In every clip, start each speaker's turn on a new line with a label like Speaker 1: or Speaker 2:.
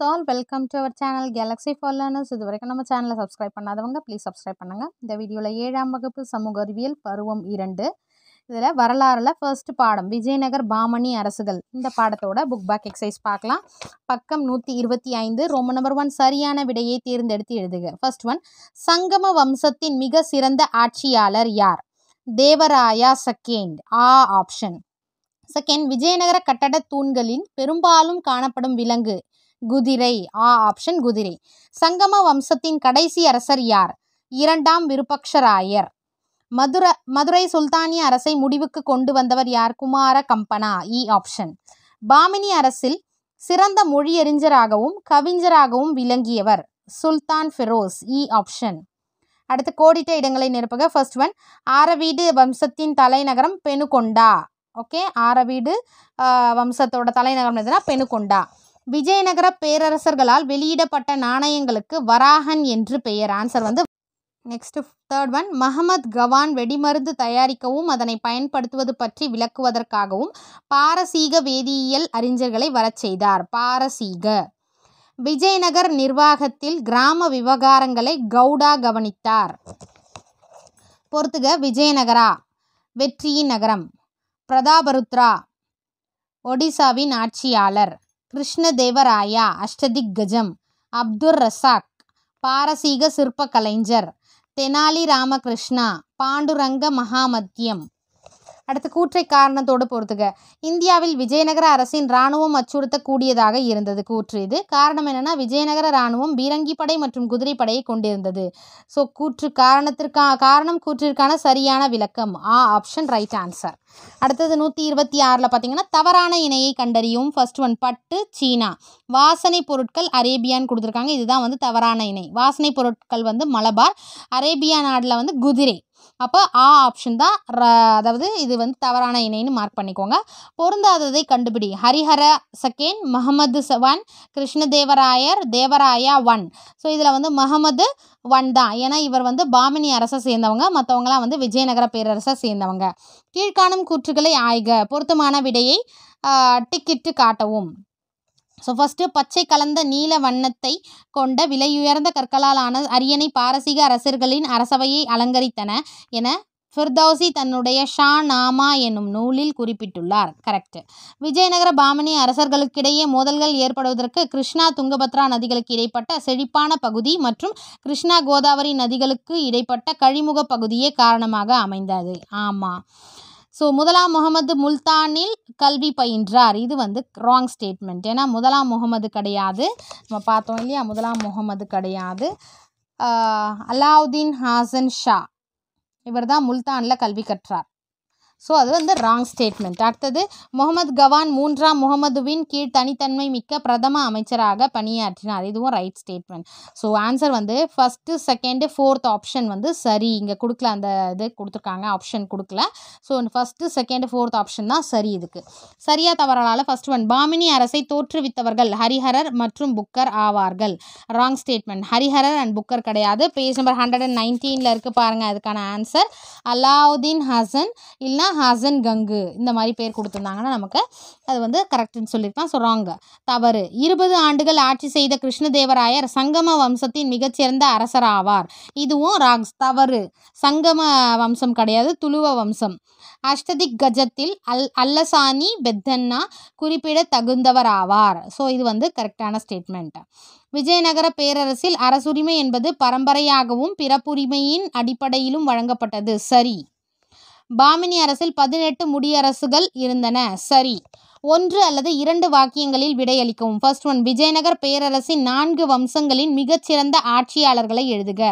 Speaker 1: friends all welcome to our channel galaxy for learners இது வரைக்கும் நம்ம சேனலை சப்ஸ்கிரைப் பண்ணாதவங்க ப்ளீஸ் சப்ஸ்கிரைப் பண்ணுங்கள் இந்த வீடியோவில் ஏழாம் வகுப்பு சமூக அறிவியல் பருவம் இரண்டு இதில் வரலாறில் ஃபர்ஸ்ட் பாடம் விஜயநகர் பாமணி அரசுகள் இந்த பாடத்தோட புக் பேக் எக்ஸசைஸ் பார்க்கலாம் பக்கம் நூற்றி இருபத்தி ஐந்து ரொம்ப நம்பர் ஒன் சரியான விடையை தேர்ந்தெடுத்து எழுதுக ஃபர்ஸ்ட் ஒன் சங்கம வம்சத்தின் மிக சிறந்த ஆட்சியாளர் யார் தேவராயா செகேண்ட் ஆ ஆப்ஷன் செகண்ட் விஜயநகர கட்டட தூண்களின் பெரும்பாலும் காணப்படும் விலங்கு குதிரை ஆ ஆப்ஷன் குதிரை சங்கம வம்சத்தின் கடைசி அரசர் யார் இரண்டாம் விருபக்ஷராயர் மதுரை மதுரை சுல்தானிய அரசை முடிவுக்கு கொண்டு வந்தவர் யார் குமார கம்பனா இ e, ஆப்ஷன் பாமினி அரசில் சிறந்த மொழியறிஞராகவும் கவிஞராகவும் விளங்கியவர் சுல்தான் ஃபெரோஸ் இ e, ஆப்ஷன் அடுத்து கோடிட்ட இடங்களை நிரப்புக ஃபர்ஸ்ட் ஒன் ஆரவீடு வம்சத்தின் தலைநகரம் பெனுகொண்டா ஓகே ஆரவீடு வம்சத்தோட தலைநகரம் எதுனா பெனுகொண்டா விஜயநகர பேரரசர்களால் வெளியிடப்பட்ட நாணயங்களுக்கு வராகன் என்று பெயர் ஆன்சர் வந்து next third one Mahmud Gawan வெடிமருந்து தயாரிக்கவும் அதனை பயன்படுத்துவது பற்றி விளக்குவதற்காகவும் பாரசீக வேதியியல் அறிஞர்களை வரச் செய்தார் பாரசீக விஜயநகர் நிர்வாகத்தில் கிராம விவகாரங்களை கவுடா கவனித்தார் பொறுத்துக விஜயநகரா வெற்றியின் நகரம் பிரதாபருத்ரா ஒடிசாவின் ஆட்சியாளர் கிருஷ்ணதேவராயா அஷ்டதிக்கஜம் அப்துர் ரசாக் பாரசீக சிற்ப கலைஞர் தெனாலி ராமகிருஷ்ணா பாண்டுரங்க மகாமத்தியம் அடுத்து கூற்றை காரணத்தோடு பொறுத்துக்க இந்தியாவில் விஜயநகர அரசின் இராணுவம் அச்சுறுத்தக்கூடியதாக இருந்தது கூற்று இது காரணம் என்னென்னா விஜயநகர இராணுவம் பீரங்கிப்படை மற்றும் குதிரைப்படையை கொண்டிருந்தது ஸோ கூற்று காரணத்திற்கா காரணம் கூற்றிற்கான சரியான விளக்கம் ஆ ஆப்ஷன் ரைட் ஆன்சர் அடுத்தது நூற்றி இருபத்தி ஆறில் பார்த்தீங்கன்னா தவறான இணையை கண்டறியும் ஃபர்ஸ்ட் ஒன் பட்டு சீனா வாசனை பொருட்கள் அரேபியான்னு கொடுத்துருக்காங்க இதுதான் வந்து தவறான இணை வாசனை பொருட்கள் வந்து மலபார் அரேபியா நாட்டில் வந்து குதிரை அப்போ ஆ ஆப்ஷன் தான் ர அதாவது இது வந்து தவறான இணைன்னு மார்க் பண்ணிக்கோங்க பொருந்தாததை கண்டுபிடி Harihara second Mahmud one Krishnadevaraya Devaraya one so இதில் வந்து மஹமது ஒன் தான் ஏன்னா இவர் வந்து பாமினி அரசை சேர்ந்தவங்க மற்றவங்களாம் வந்து விஜயநகர பேரரசை சேர்ந்தவங்க கீழ்காணும் கூற்றுகளை ஆய்க பொருத்தமான விடையை டிக்கிட்டு காட்டவும் ஸோ ஃபஸ்ட்டு பச்சை கலந்த நீல வண்ணத்தை கொண்ட விலையுயர்ந்த கற்களாலான அரியணை பாரசீக அரசர்களின் அரசவையை அலங்கரித்தன என ஃபிர்தௌசி தன்னுடைய ஷா நாமா என்னும் நூலில் குறிப்பிட்டுள்ளார் கரெக்ட் விஜயநகர பாமணி அரசர்களுக்கிடையே மோதல்கள் ஏற்படுவதற்கு கிருஷ்ணா துங்கபத்ரா நதிகளுக்கு இடைப்பட்ட செழிப்பான பகுதி மற்றும் கிருஷ்ணா கோதாவரி நதிகளுக்கு இடைப்பட்ட கழிமுக பகுதியே காரணமாக அமைந்தது ஆமாம் ஸோ முதலாம் முகமது முல்தானில் கல்வி பயின்றார் இது வந்து ராங் ஸ்டேட்மெண்ட் ஏன்னா முதலாம் முகமது கிடையாது நம்ம பார்த்தோம் இல்லையா முதலாம் முகமது கிடையாது அலாவுதீன் ஹாசன் ஷா இவர் தான் முல்தானில் கல்வி கற்றார் ஸோ அது வந்து ராங் ஸ்டேட்மெண்ட் அடுத்தது முகமது கவான் மூன்றாம் முகமதுவின் கீழ் தனித்தன்மை மிக்க பிரதம அமைச்சராக பணியாற்றினார் இதுவும் ரைட் ஸ்டேட்மெண்ட் ஸோ ஆன்சர் வந்து ஃபஸ்ட்டு செகண்டு ஃபோர்த் ஆப்ஷன் வந்து சரி இங்கே கொடுக்கல அந்த இது கொடுத்துருக்காங்க ஆப்ஷன் கொடுக்கல so first second fourth option தான் சரி இதுக்கு சரியாக தவறலால் ஃபஸ்ட் ஒன் பாமினி அரசை தோற்றுவித்தவர்கள் ஹரிஹரர் மற்றும் புக்கர் ஆவார்கள் wrong statement Harihara and Bukka கிடையாது பேஜ் நம்பர் ஹண்ட்ரட் அண்ட் நைன்டீனில் இருக்குது பாருங்கள் அதுக்கான ஆன்சர் அலாவுதீன் ஹசன் இல்லை ஹசன் கங்கு இந்த மாதிரி பேர் கொடுத்துருந்தாங்கன்னா நமக்கு அது வந்து கரெக்டுன்னு சொல்லியிருக்கான் ஸோ ராங் தவறு இருபது ஆண்டுகள் ஆட்சி செய்த கிருஷ்ணதேவராயர் சங்கம வம்சத்தின் மிகச்சிறந்த அரசர் ஆவார் இதுவும் ராங்ஸ் தவறு சங்கம வம்சம் கிடையாது துளுவ வம்சம் அஷ்டதிக் கஜத்தில் அல் அல்லசானி பெத்தன்னா குறிப்பிட தகுந்தவர் ஆவார் ஸோ இது வந்து கரெக்டான ஸ்டேட்மெண்ட் விஜயநகர பேரரசில் அரசுரிமை என்பது பரம்பரையாகவும் பிறப்புரிமையின் அடிப்படையிலும் வழங்கப்பட்டது சரி பாமினி அரசில் பதினெட்டு முடியரசுகள் இருந்தன சரி ஒன்று அல்லது இரண்டு வாக்கியங்களில் விடையளிக்கவும் ஃபர்ஸ்ட் ஒன் விஜயநகர் பேரரசின் நான்கு வம்சங்களின் மிகச்சிறந்த ஆட்சியாளர்களை எழுதுக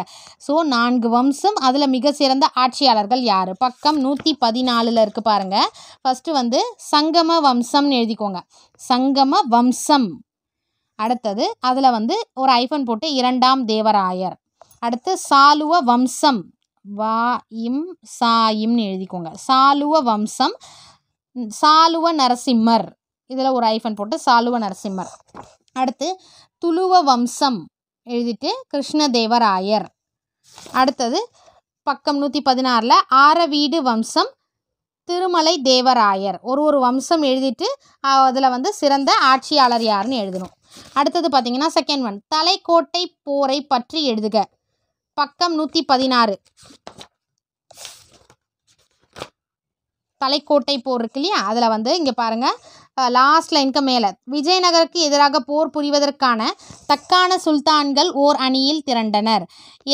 Speaker 1: ஸோ நான்கு வம்சம் அதில் மிகச்சிறந்த ஆட்சியாளர்கள் யார் பக்கம் நூற்றி பதினாலில் இருக்குது பாருங்கள் ஃபஸ்ட்டு வந்து சங்கம வம்சம்னு எழுதிக்கோங்க சங்கம வம்சம் அடுத்தது அதில் வந்து ஒரு ஐஃபன் போட்டு இரண்டாம் தேவராயர் அடுத்து சாலுவ வம்சம் வா இம் சாயிம்னு எழுதிக்கோங்க சாலுவ வம்சம் சாலுவ நரசிம்மர் இதில் ஒரு ஐஃபன் போட்டு சாலுவ நரசிம்மர் அடுத்து துளுவ வம்சம் எழுதிட்டு கிருஷ்ணதேவராயர் அடுத்தது பக்கம் நூற்றி பதினாறில் ஆரவீடு வம்சம் திருமலை தேவராயர் ஒரு ஒரு வம்சம் எழுதிட்டு அதில் வந்து சிறந்த ஆட்சியாளர் யாருன்னு எழுதணும் அடுத்தது பார்த்தீங்கன்னா செகண்ட் ஒன் தலைக்கோட்டை போரை பற்றி எழுதுக பக்கம் நூற்றி பதினாறு தலைக்கோட்டை போர் இருக்கு இல்லையா அதில் வந்து இங்கே பாருங்கள் லாஸ்ட் லைனுக்கு மேலே விஜயநகருக்கு எதிராக போர் புரிவதற்கான தக்கான சுல்தான்கள் ஓர் அணியில் திரண்டனர்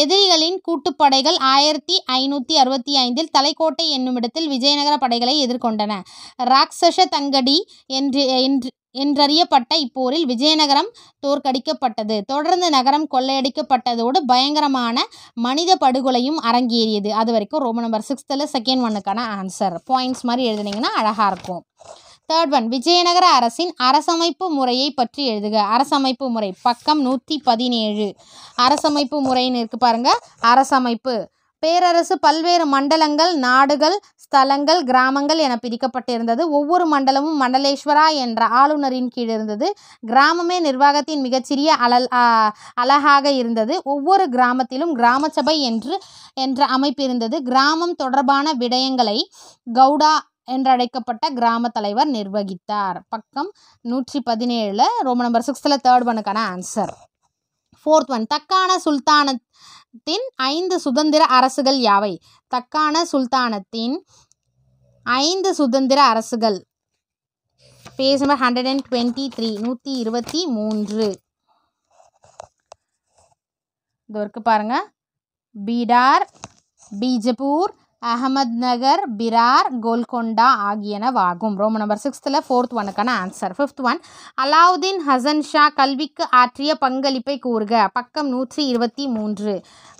Speaker 1: எதிரிகளின் கூட்டுப்படைகள் ஆயிரத்தி ஐநூற்றி அறுபத்தி ஐந்தில் தலைக்கோட்டை என்னுமிடத்தில் விஜயநகர படைகளை எதிர்கொண்டன ராக்ஷச தங்கடி என்று என்று என்றறியப்பட்ட இப்போரில் விஜயநகரம் தோற்கடிக்கப்பட்டது தொடர்ந்து நகரம் கொள்ளையடிக்கப்பட்டதோடு பயங்கரமான மனித படுகொலையும் அரங்கேறியது அது வரைக்கும் ரோம நம்பர் சிக்ஸ்த்தில் செகண்ட் ஒன்னுக்கான ஆன்சர் பாயிண்ட்ஸ் மாதிரி எழுதுனீங்கன்னா அழகாக இருக்கும் தேர்ட் ஒன் விஜயநகர அரசின் அரசமைப்பு முறையை பற்றி எழுதுக அரசமைப்பு முறை பக்கம் நூற்றி பதினேழு அரசமைப்பு முறைன்னு இருக்குது பாருங்கள் அரசமைப்பு பேரரசு பல்வேறு மண்டலங்கள் நாடுகள் ஸ்தலங்கள் கிராமங்கள் என பிரிக்கப்பட்டிருந்தது ஒவ்வொரு மண்டலமும் மண்டலேஸ்வரா என்ற ஆளுநரின் கீழ் இருந்தது கிராமமே நிர்வாகத்தின் மிகச்சிறிய அலல் அழகாக இருந்தது ஒவ்வொரு கிராமத்திலும் கிராம சபை என்று என்ற அமைப்பு இருந்தது கிராமம் தொடர்பான விடயங்களை கவுடா என்றழைக்கப்பட்ட கிராம தலைவர் நிர்வகித்தார் பக்கம் நூற்றி பதினேழில் ரோம நம்பர் சிக்ஸ்த்தில் தேர்ட் பண்ணுக்கான ஆன்சர் ஃபோர்த் ஒன் தக்கான சுல்தானத்தின் ஐந்து சுதந்திர அரசுகள் யாவை தக்கான சுல்தானத்தின் ஐந்து சுதந்திர அரசுகள் page number hundred and twenty three நூற்றி இருபத்தி மூன்று இது ஒர்க்கு பாருங்கள் பீடார் பீஜப்பூர் நகர் பிரார் கோல்கொண்டா ஆகியனவாகும் ரோம் நம்பர் சிக்ஸ்த்தில் ஃபோர்த் ஒனுக்கான answer fifth one Alauddin Hasan Shah கல்விக்கு ஆற்றிய பங்களிப்பை கூறுக பக்கம் நூற்றி இருபத்தி மூன்று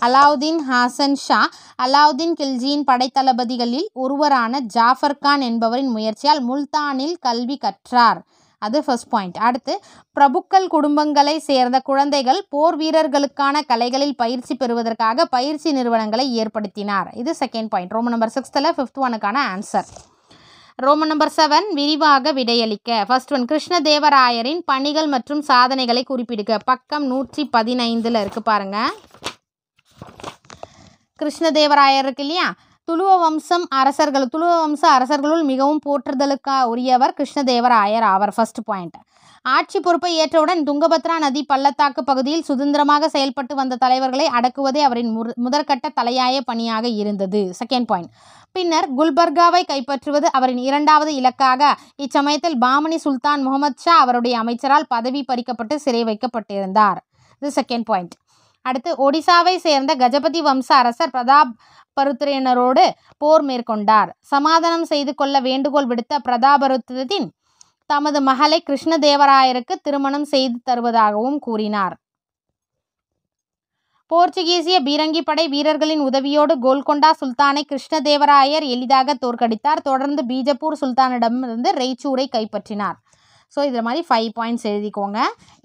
Speaker 1: அலாவுதீன் ஹாசன் ஷா அலாவுதீன் கில்ஜியின் படைத்தளபதிகளில் ஒருவரான ஜாஃபர் கான் என்பவரின் முயற்சியால் முல்தானில் கல்வி கற்றார் அது ஃபஸ்ட் பாயிண்ட் அடுத்து பிரபுக்கள் குடும்பங்களை சேர்ந்த குழந்தைகள் போர் வீரர்களுக்கான கலைகளில் பயிற்சி பெறுவதற்காக பயிற்சி நிறுவனங்களை ஏற்படுத்தினார் இது செகண்ட் பாயிண்ட் ரோம நம்பர் சிக்ஸ்த்தில் ஃபிஃப்த் ஒனுக்கான ஆன்சர் ரோம நம்பர் செவன் விரிவாக விடையளிக்க ஃபர்ஸ்ட் ஒன் கிருஷ்ணதேவராயரின் பணிகள் மற்றும் சாதனைகளை குறிப்பிடுக பக்கம் நூற்றி பதினைந்தில் இருக்குது பாருங்கள் கிருஷ்ணதேவராயர் இருக்கு இல்லையா துளுவ வம்சம் அரசர்கள் துளுவ வம்ச அரசர்களுள் மிகவும் போற்றுதலுக்கா உரியவர் கிருஷ்ணதேவராயர் ஆவர் ஃபர்ஸ்ட் பாயிண்ட் ஆட்சி பொறுப்பை ஏற்றவுடன் துங்கபத்ரா நதி பள்ளத்தாக்கு பகுதியில் சுதந்திரமாக செயல்பட்டு வந்த தலைவர்களை அடக்குவதே அவரின் முர் முதற்கட்ட தலையாய பணியாக இருந்தது செகண்ட் பாயிண்ட் பின்னர் குல்பர்காவை கைப்பற்றுவது அவரின் இரண்டாவது இலக்காக இச்சமயத்தில் பாமணி சுல்தான் முகமது ஷா அவருடைய அமைச்சரால் பதவி பறிக்கப்பட்டு சிறை வைக்கப்பட்டிருந்தார் இது செகண்ட் பாயிண்ட் அடுத்து ஒடிசாவை சேர்ந்த கஜபதி வம்ச அரசர் பிரதாப் பருத்திரனரோடு போர் மேற்கொண்டார் சமாதானம் செய்து கொள்ள வேண்டுகோள் விடுத்த பிரதாபருத்திரத்தின் தமது மகளை கிருஷ்ணதேவராயருக்கு திருமணம் செய்து தருவதாகவும் கூறினார் போர்ச்சுகீசிய பீரங்கி படை வீரர்களின் உதவியோடு கோல்கொண்டா சுல்தானை கிருஷ்ணதேவராயர் எளிதாக தோற்கடித்தார் தொடர்ந்து பீஜப்பூர் சுல்தானிடமிருந்து ரெய்ச்சூரை கைப்பற்றினார் ஸோ இதில் மாதிரி ஃபைவ் பாயிண்ட்ஸ் எழுதிக்கோங்க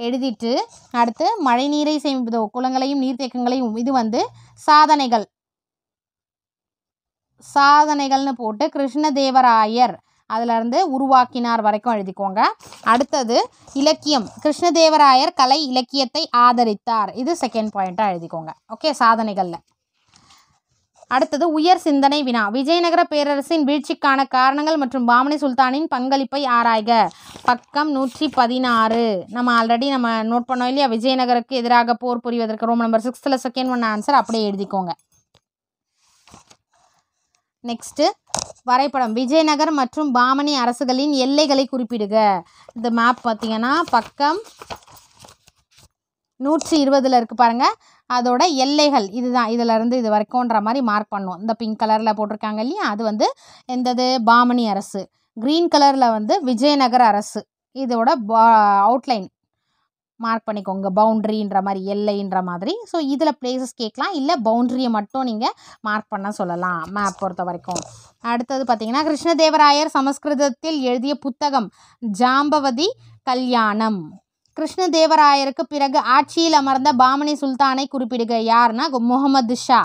Speaker 1: எழுதிட்டு அடுத்து மழை நீரை சேமிப்பதோ குளங்களையும் நீர்த்தேக்கங்களையும் இது வந்து சாதனைகள் சாதனைகள்னு போட்டு கிருஷ்ணதேவராயர் அதிலிருந்து உருவாக்கினார் வரைக்கும் எழுதிக்கோங்க அடுத்தது இலக்கியம் கிருஷ்ணதேவராயர் கலை இலக்கியத்தை ஆதரித்தார் இது செகண்ட் பாயிண்ட்டாக எழுதிக்கோங்க ஓகே சாதனைகளில் அடுத்தது உயர் சிந்தனை வினா விஜயநகர பேரரசின் வீழ்ச்சிக்கான காரணங்கள் மற்றும் பாமனி சுல்தானின் பங்களிப்பை ஆராய்க பக்கம் நூற்றி பதினாறு நம்ம ஆல்ரெடி நம்ம நோட் பண்ணோம் இல்லையா விஜயநகருக்கு எதிராக போர் புரிவதற்கு ரோம் நம்பர் சிக்ஸ்த்தில் செகண்ட் ஒன் ஆன்சர் அப்படியே எழுதிக்கோங்க நெக்ஸ்ட்டு வரைபடம் விஜயநகர் மற்றும் பாமனி அரசுகளின் எல்லைகளை குறிப்பிடுக இந்த மேப் பார்த்தீங்கன்னா பக்கம் நூற்றி இருபதில் இருக்குது பாருங்கள் அதோட எல்லைகள் இதுதான் இருந்து இது வரைக்கும்ன்ற மாதிரி மார்க் பண்ணும் இந்த பிங்க் கலரில் போட்டிருக்காங்க இல்லையா அது வந்து எந்தது பாமணி அரசு க்ரீன் கலரில் வந்து விஜயநகர அரசு இதோட பா அவுட்லைன் மார்க் பண்ணிக்கோங்க பவுண்ட்ரின்ற மாதிரி எல்லைன்ற மாதிரி ஸோ இதில் பிளேசஸ் கேட்கலாம் இல்லை பவுண்ட்ரியை மட்டும் நீங்கள் மார்க் பண்ண சொல்லலாம் மேப் பொறுத்த வரைக்கும் அடுத்தது பார்த்தீங்கன்னா கிருஷ்ணதேவராயர் சமஸ்கிருதத்தில் எழுதிய புத்தகம் ஜாம்பவதி கல்யாணம் கிருஷ்ணதேவராயருக்கு பிறகு ஆட்சியில் அமர்ந்த பாமனி சுல்தானை குறிப்பிடுக யார்னா முகமது ஷா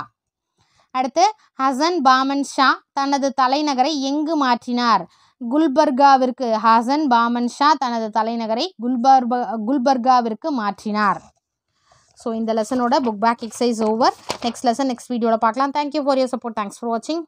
Speaker 1: அடுத்து ஹசன் பாமன் ஷா தனது தலைநகரை எங்கு மாற்றினார் குல்பர்காவிற்கு ஹசன் பாமன் ஷா தனது தலைநகரை குல்பர்பா குல்பர்காவிற்கு மாற்றினார் ஸோ இந்த லெசனோட book back exercise over next lesson next வீடியோவில் பார்க்கலாம் thank you for your support thanks for வாட்சிங்